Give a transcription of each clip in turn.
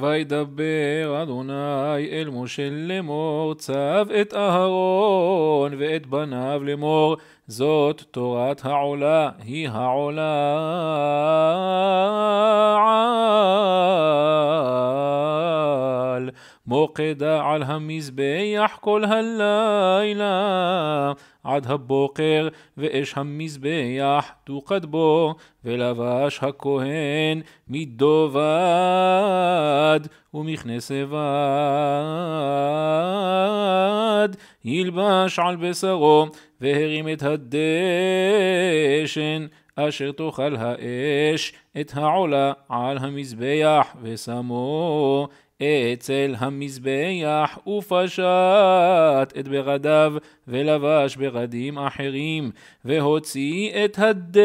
וידבר אדוני אל משה לאמור, צב את אהרון ואת בניו לאמור, זאת תורת העולה, היא העולה על מוקדה על המזבח כל הלילה. עד הבוקר, ואש המזבח תוקד בו, ולבש הכהן מדובד ומכנה שיבד, ילבש על בשרו, והרים את הדשן. אשר תאכל האש את העולה על המזבח, ושמו אצל המזבח ופשט את ברדיו ולבש ברדים אחרים והוציא את הדשן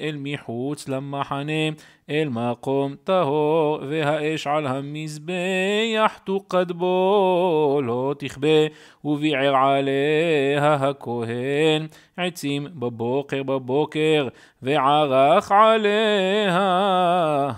אל מחוץ למחנה אל מקום טהור, והאש על המזבח תוקד בו, לא תכבה, וביער עליה הכהן עצים בבוקר בבוקר, וערך עליה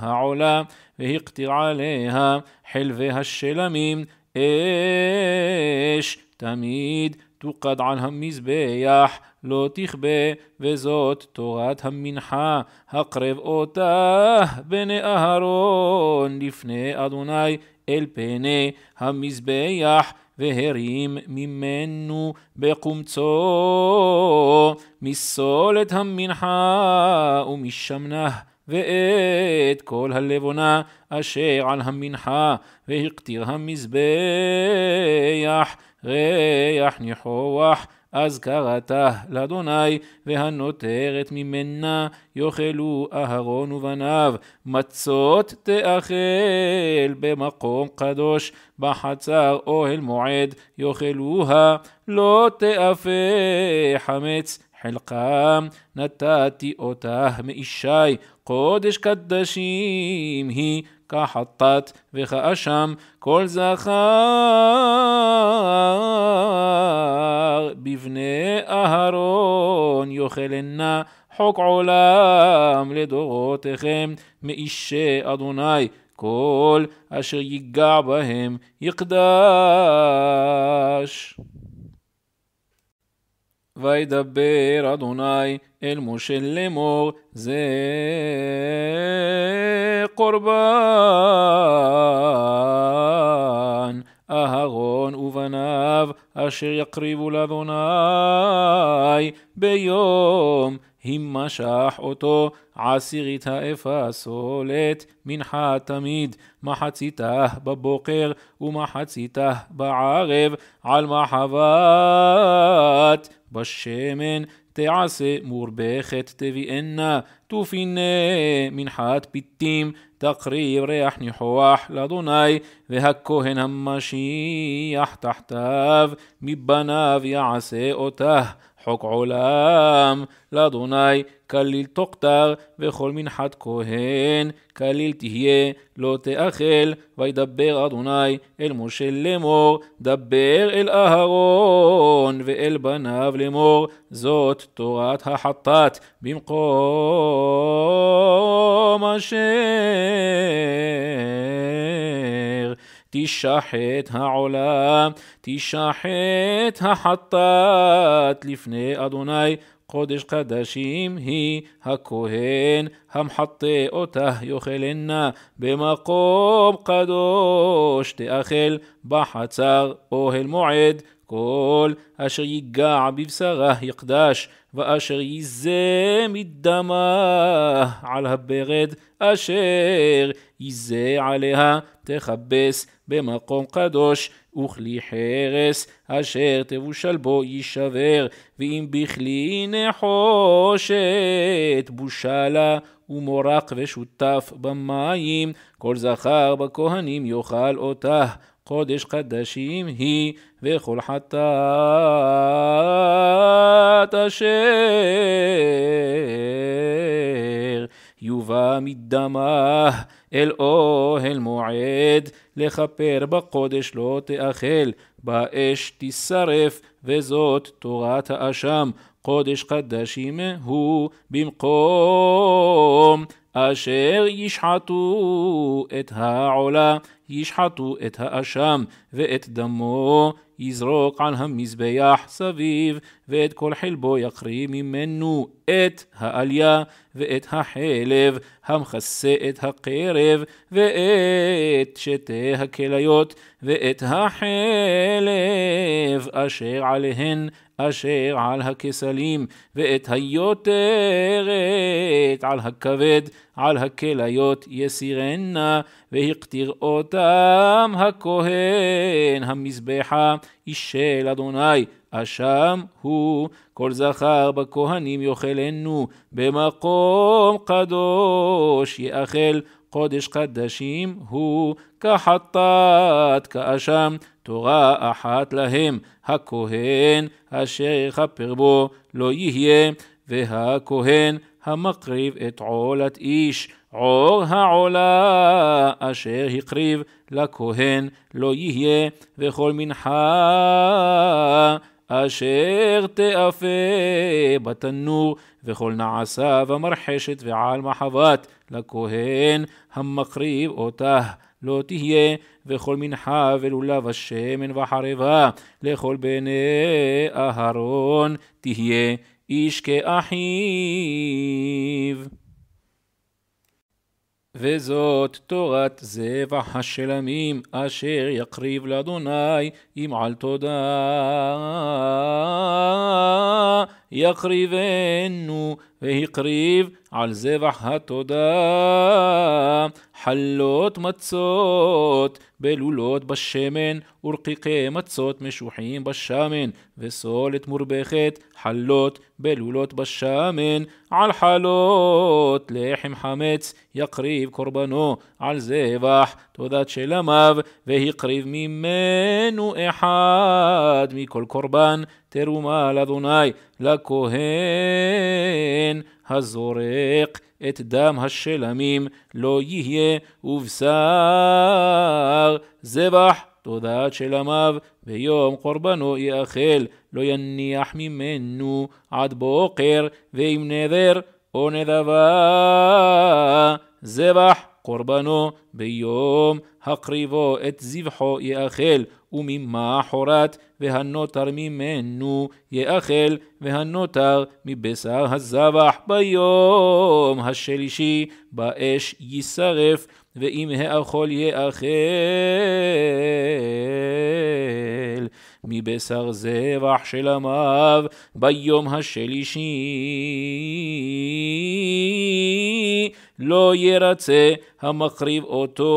העולה, והקטיר עליה חלבי השלמים אש תמיד תוקד על המזבח, לא תכבה, וזאת תורת המנחה, הקרב אותה בני אהרון לפני אדוני אל פני המזבח. והרים ממנו בקומצו מסולת המנחה ומשמנה ואת כל הלבונה אשר על המנחה והכתיר המזבח ריח ניחוח אז קראתה לאדוני, והנותרת ממנה יאכלו אהרון ובניו, מצות תאכל במקום קדוש, בחצר אוהל מועד יאכלוה, לא תאפה חמץ חלקם נתתי אותה מאישי קודש קדשים היא כחטאת וכאשם, כל זכר בבני אהרון יאכלנה חוק עולם לדורותיכם מאישי אדוני. כל אשר ייגע בהם יקדש. וידבר אדוני אל משה לאמור, זה קורבן, אהרון ובניו, אשר יקריבו לאדוני ביום אם אותו עשירית האפה סולת מנחה תמיד, מחציתה בבוקר ומחציתה בערב, על מחבת בשמן תעשה מורבכת תביאנה, תופינה מנחת פיתים, תקריב ריח ניחוח לאדוני, והכהן המשיח תחתיו, מבניו יעשה אותה. חוק עולם, לאדוני כליל תוכתר, וכל מנחת כהן כליל תהיה, לא תאכל, וידבר אדוני אל משה לאמור, דבר אל אהרון ואל בניו לאמור, זאת תורת החטאת במקום אשר. تشاحت ها علا تشاحت ها حطات لفني أدوناي قدش قدشيم هي ها كوهين ها محطي أوته يخلنا بمقوم قدوش تأخل بحتر أوه المعد כל אשר ייגע בבשרה יחדש, ואשר ייזה מדמה על הברד, אשר ייזה עליה תכבס במקום קדוש, וכלי חרס אשר תבושל בו יישבר, ואם בכלי נחושת בושלה ומורק ושותף במים, כל זכר בכהנים יאכל אותה. קודש קדשים היא, וכל חטאת אשר יובא מדמה אל אוהל מועד, לכפר בקודש לא תאכל, באש תשרף, וזאת תורת האשם. קודש קדשים הוא במקום אשר ישחטו את העולה ישחטו את האשם, ואת דמו יזרוק על המזבח סביב, ואת כל חלבו יקריא ממנו את העלייה, ואת החלב המכסה את הקרב, ואת שתי הכליות, ואת החלב אשר עליהן אשר על הכסלים, ואת היותרת על הכבד, על הכליות יסירנה, והכתיר אות אותם הכהן, המזבחה אישל אדוני, אשם הוא, כל זכר בכהנים יאכלנו, במקום קדוש יאכל קודש קדשים הוא, כחטאת כאשם, תורה אחת להם, הכהן אשר יכפר בו לא יהיה, והכהן המקריב את עולת איש, עור העולה אשר הקריב לכהן לא יהיה, וכל מנחה אשר תאפה בתנור, וכל נעשה ומרחשת ועל מחבת לכהן המקריב אותה. לא תהיה, וכל מנחה ולולב השמן וחרבה, לכל בני אהרון תהיה. איש כאחיו. וזאת תורת זבח השלמים אשר יקריב לאדוני אם על תודה יקריבנו, והקריב על זבח התודה, חלות מצות, בלולות בשמן, ורקיקי מצות משוחים בשמן, וסולת מורבכת, חלות, בלולות בשמן, על חלות, לחם חמץ, יקריב קורבנו, על זבח תעודת שלמיו, והקריב ממנו אחד מכל קורבן, תרומה לאדוני, לכהן הזורק את דם השלמים, לא יהיה ובשר זבח. תודעת של עמיו, ויום קורבנו יאכל, לא יניח ממנו עד בוקר, ואם נדר או נדבה, זבח קורבנו ביום הקריבו את זבחו יאכל, וממחרת והנותר ממנו יאכל, והנותר מבשר הזבח ביום השלישי באש יישרף, ואם האכול יאכל. מבשר זבח של עמיו ביום השלישי לא ירצה המחריב אותו,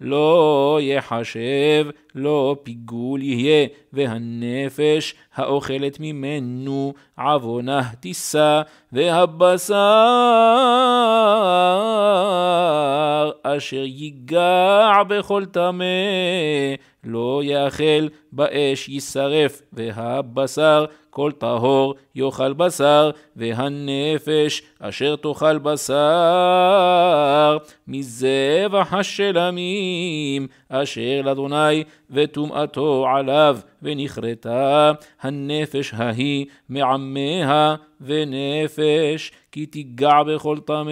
לא יחשב, לא פיגול יהיה, והנפש האוכלת ממנו עוונה תישא, והבשר אשר ייגע בכל טמא לא יאכל באש יישרף, והבשר כל טהור יאכל בשר, והנפש אשר תאכל בשר, מזבח השלמים אשר לאדוני וטומאתו עליו, ונכרתה הנפש ההיא מעמיה ונפש, כי תיגע בכל טמא,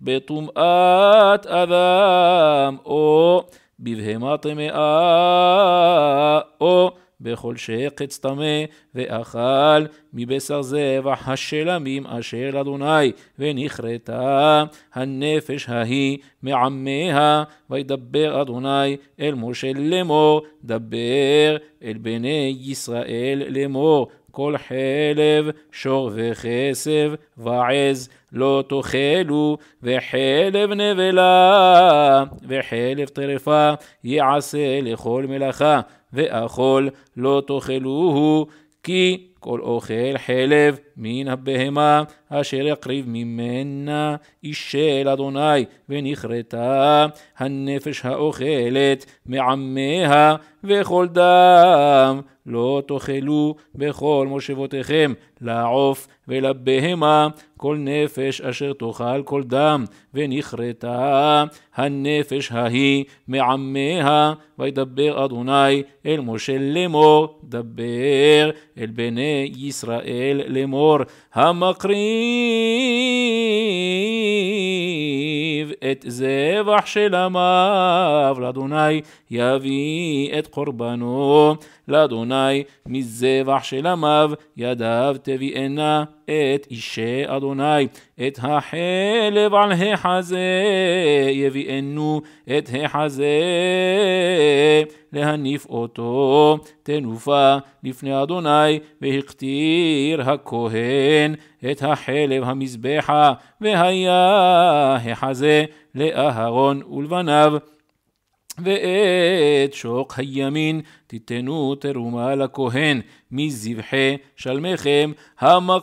בטומאת אדם, או בבהמה טמאה, או בכל שקץ טמא, ואכל מבשר זבח השלמים אשר אדוני, ונכרתה הנפש ההיא מעמיה, וידבר אדוני אל משה לאמור, דבר אל בני ישראל לאמור. כל חלב, שור וכסף, ועז לא תאכלו, וחלב נבלה, וחלב טרפה יעשה לכל מלאכה, ואכול לא תאכלוהו, כי כל אוכל חלב מן הבהמה אשר יקריב ממנה איש של אדוני ונכרתה הנפש האוכלת מעמיה וכל דם לא תאכלו בכל מושבותיכם, לעוף ולבהמה, כל נפש אשר תאכל כל דם, ונכרתה הנפש ההיא מעמיה, וידבר אדוני אל משה לאמור, דבר אל בני ישראל לאמור, המקריב טבח של עמיו, לאדוני יביא את קורבנו, לאדוני מזבח של עמיו, ידיו תביאנה את אישי אדוני, את החלב על החזה, יביאנו את החזה, להניף אותו תנופה לפני אדוני, והכתיר הכהן את החלב המזבחה, והיה החזה לאהרון ולבניו. ואת שוק הימין תיתנו תרומה לכהן מזבחי שלמיכם המקרים.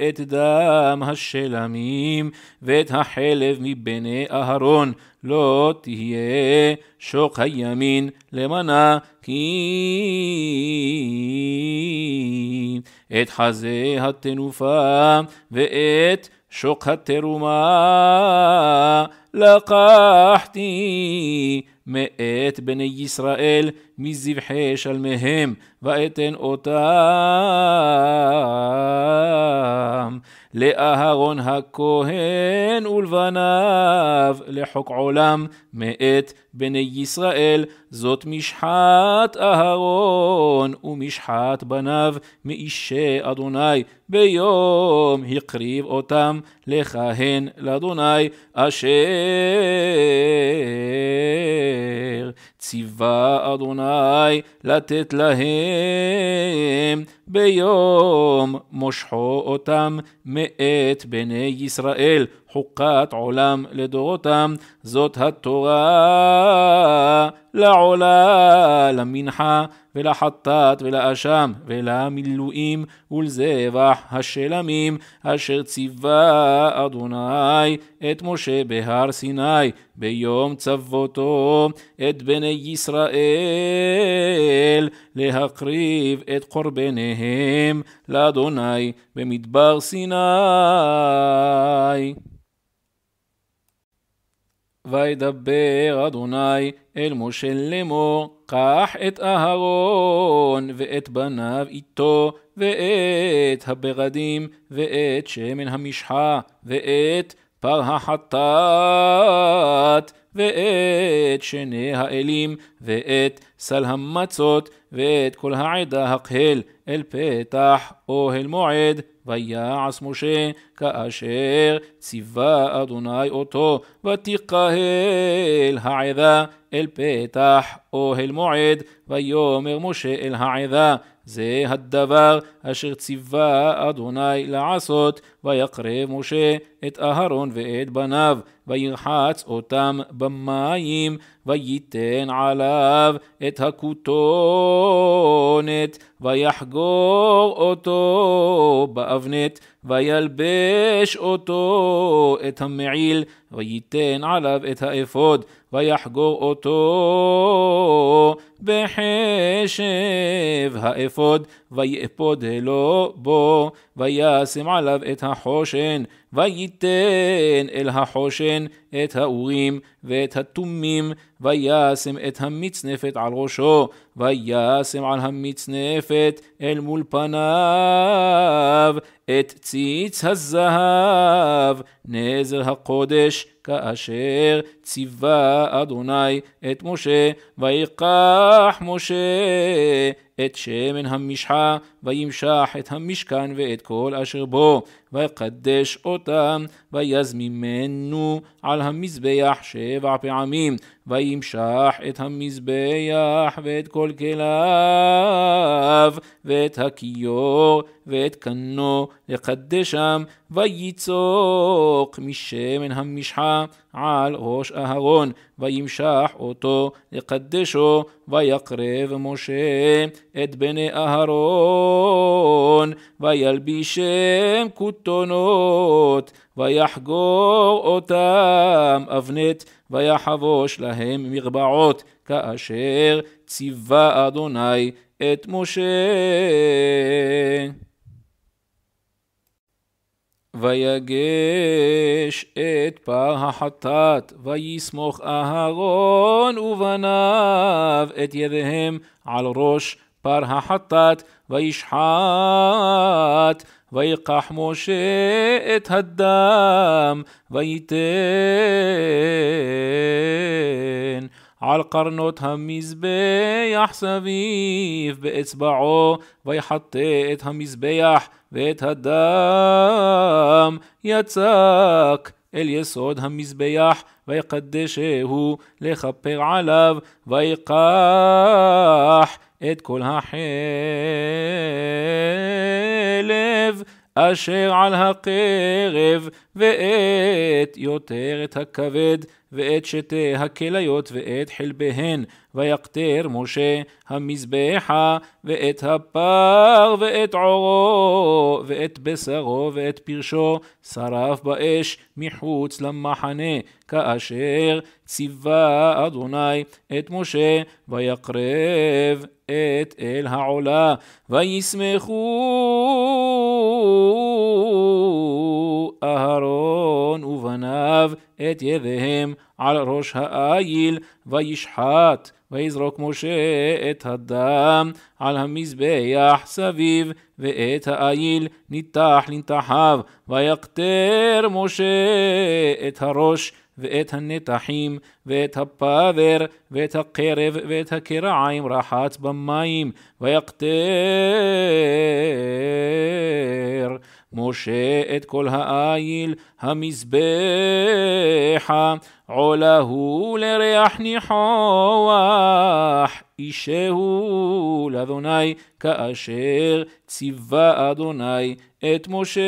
את דם השלמים ואת החלב מבני אהרון, לא תהיה שוק הימין למנה, כי את חזה התנופה ואת שוקת תרומה לקחתי מאת בני ישראל מזבחי שלמיהם ואתן אותם לאהרון הכהן ולבניו לחוק עולם מאת בני ישראל זאת משחת אהרון ומשחת בניו מאישי אדוני ביום הקריב אותם לכהן לאדוני אשר ציווה אדוני לתת להם ביום מושכו אותם מאת בני ישראל חוקת עולם לדורותם זאת התורה לעולה, למנחה, ולחטאת, ולאשם, ולמילואים, ולזבח השלמים, אשר ציווה אדוני את משה בהר סיני, ביום צוותו את בני ישראל, להקריב את קורבניהם לאדוני במדבר סיני. וידבר אדוני אל משה לאמור, קח את אהרון ואת בניו איתו, ואת הברדים, ואת שמן המשחה, ואת פר החטאת, ואת שני האלים, ואת סל המצות, ואת כל העדה הקהל אל פתח אוהל מועד, ויעש משה כאשר ציווה אדוני אותו, ותיקהל העדה אל פתח אוהל מועד, ויאמר משה אל העדה, זה הדבר אשר ציווה אדוני לעשות, ויקרב משה את אהרון ואת בניו, וירחץ אותם במים, וייתן עליו את הכותונת, ויחגור אותו באבנת, וילבש אותו את המעיל, וייתן עליו את האפוד, ויחגור אותו בחשב האפוד, ויאפוד ולא בו וישם עליו את החושן, וייתן אל החושן את האורים ואת התומים, וישם את המצנפת על ראשו, וישם על המצנפת אל מול פניו, את ציץ הזהב, נזר הקודש, כאשר ציווה אדוני את משה, ויקח משה את שמן המשחה, וימשח את המשכן ואת כל אשר בו, ויקדש אותם, ויזמימנו על המזבח שבע פעמים, וימשח את המזבח ואת כל כליו, ואת הכיור ואת קנו לקדשם, ויצוק משמן המשחה על ראש אהרון, וימשח אותו לקדשו, ויקרב משה את בני אהרון, וילבישם כותונות, ויחגור אותם אבנת ויחבוש להם מרבעות, כאשר ציווה אדוני את משה. ויגש את פר החטאת, ויסמוך אהרון ובניו את ידיהם על ראש פר החטאת, וישחט ויקח משה את הדם ויתן על קרנות המזבח סביב באצבעו, ויחטא את המזבח ואת הדם, יצק אל יסוד המזבח ויקדשהו לכפר עליו, ויקח את כל החלב. אשר על הקרב ואת את הכבד, ואת שתי הכליות, ואת חלביהן, ויקטר משה המזבחה, ואת הפר, ואת עורו, ואת בשרו, ואת פרשו, שרף באש מחוץ למחנה, כאשר ציווה אדוני את משה, ויקרב את אל העולה, וישמחו אהרון. אהרון ובניו את ידיהם על ראש האיל, וישחט, ויזרוק משה את הדם על המזבח סביב, ואת האיל ניתח לנתחיו, ויקטר משה את הראש. ואת הנתחים, ואת הפאבר, ואת הקרב, ואת הקרעיים רחץ במים, ויקטר. משה את כל האיל המזבחה, עולה הוא לריח ניחוח, אישהו לאדוני, כאשר ציווה אדוני את משה.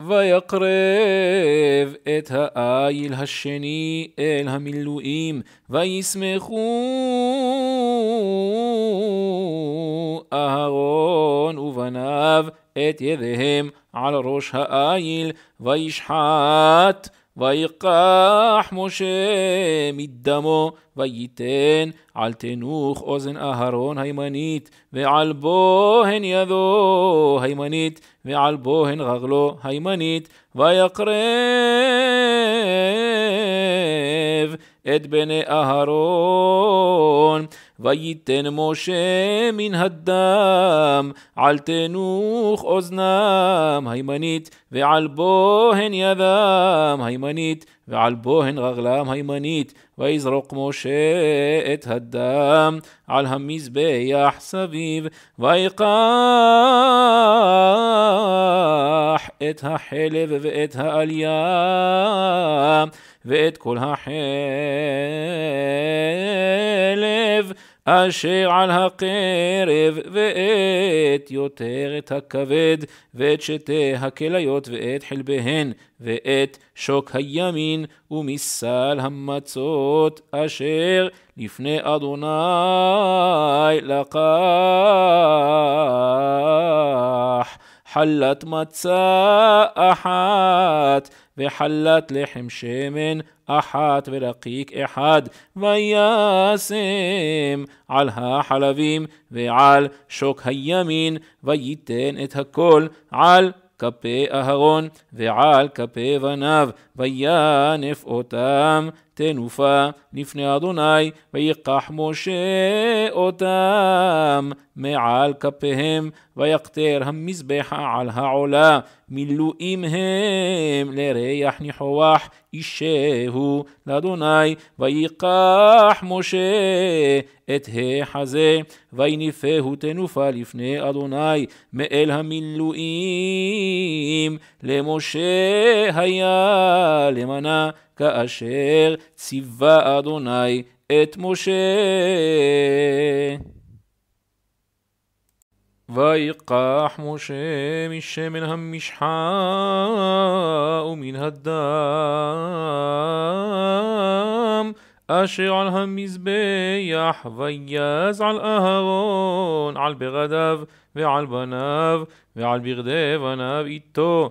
ויקרב את האיל השני אל המילואים, וישמחו אהרון ובניו את ידיהם על ראש האיל, וישחט ויקח משה מדמו, וייתן על תנוך אוזן אהרון הימנית, ועל בוהן ידו הימנית, ועל בוהן רגלו הימנית, ויקרב את בני אהרון. ויתן משה מן הדם, על תנוך אוזנם הימנית, ועל בוהן ידם הימנית, ועל בוהן רגלם הימנית, ויזרוק משה את הדם על המזבח סביב, ויקח את החלב ואת העלייה, ואת כל החלב. אשר על הקרב, ואת יותר את הכבד, ואת שתי הכליות, ואת חלביהן, ואת שוק הימין, ומסל המצות, אשר לפני אדוני לקח. חלת מצה אחת, וחלת לחם שמן אחת ורקיק אחד, וישם על החלבים ועל שוק הימין, וייתן את הכל על כפי אהרון ועל כפי בניו, וינף אותם תנופה לפני אדוני, ויקח משה אותם מעל כפיהם, ויקטר המזבחה על העולה, מילואים הם לריח ניחוח אישהו לאדוני, ויקח משה את החזה, וינפהו תנופה לפני אדוני, מאל המילואים, למשה היה למנה כאשר ציווה אדוני את משה. ויקח משה משמן המשחה ומן הדם אשר על המזבח ויז על אהרון על בגדיו ועל בניו ועל בגדי בניו איתו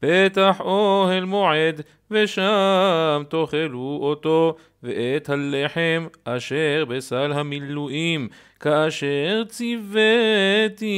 פתח אוהל מועד, ושם תאכלו אותו, ואת הלחם אשר בסל המילואים, כאשר ציוויתי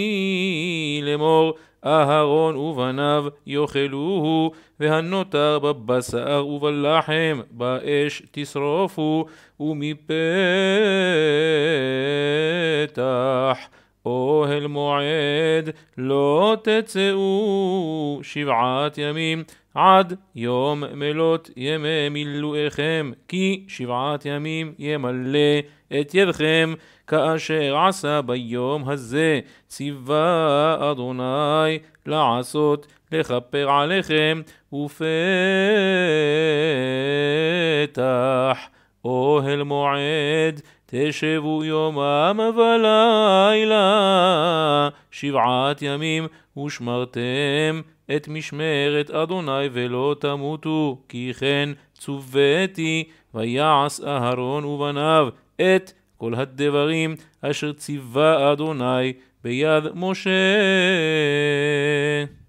לאמור, אהרון ובניו יאכלוהו, והנותר בבשר ובלחם, באש תשרופו, ומפתח. אוהל מועד לא תצאו שבעת ימים עד יום מלות ימי מילואיכם כי שבעת ימים ימלא את ידכם כאשר עשה ביום הזה ציווה אדוני לעשות לכפר עליכם ופתח אוהל מועד, תשבו יומם ולילה, שבעת ימים ושמרתם את משמרת אדוני ולא תמותו, כי כן צוויתי, ויעש אהרון ובניו את כל הדברים אשר ציווה אדוני ביד משה.